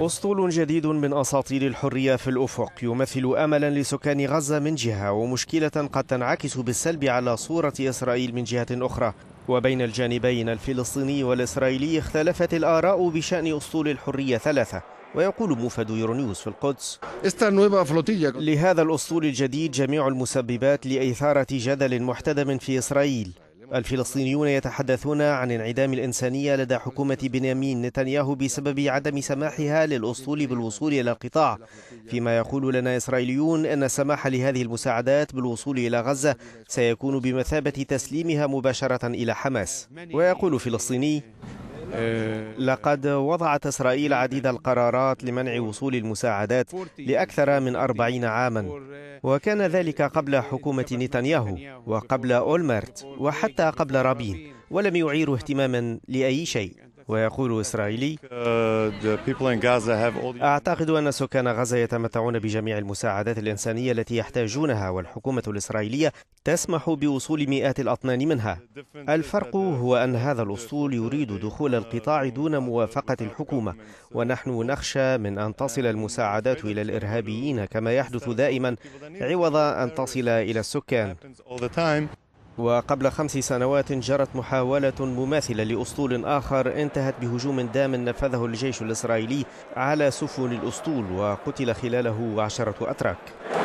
أسطول جديد من أساطيل الحرية في الأفق يمثل أملا لسكان غزة من جهة ومشكلة قد تنعكس بالسلب على صورة إسرائيل من جهة أخرى وبين الجانبين الفلسطيني والإسرائيلي اختلفت الآراء بشأن أسطول الحرية ثلاثة ويقول موفد يورونيوس في القدس لهذا الأسطول الجديد جميع المسببات لإثارة جدل محتدم في إسرائيل الفلسطينيون يتحدثون عن انعدام الإنسانية لدى حكومة بنيامين نتنياهو بسبب عدم سماحها للأسطول بالوصول إلى القطاع فيما يقول لنا إسرائيليون أن السماح لهذه المساعدات بالوصول إلى غزة سيكون بمثابة تسليمها مباشرة إلى حماس ويقول فلسطيني لقد وضعت إسرائيل عديد القرارات لمنع وصول المساعدات لأكثر من أربعين عاما وكان ذلك قبل حكومة نتنياهو وقبل أولمرت وحتى قبل رابين ولم يعيروا اهتماما لأي شيء ويقول إسرائيلي uh, أعتقد أن سكان غزة يتمتعون بجميع المساعدات الإنسانية التي يحتاجونها والحكومة الإسرائيلية تسمح بوصول مئات الأطنان منها الفرق هو أن هذا الأسطول يريد دخول القطاع دون موافقة الحكومة ونحن نخشى من أن تصل المساعدات إلى الإرهابيين كما يحدث دائما عوض أن تصل إلى السكان وقبل خمس سنوات جرت محاولة مماثلة لأسطول آخر انتهت بهجوم دام نفذه الجيش الإسرائيلي على سفن الأسطول وقتل خلاله عشرة أتراك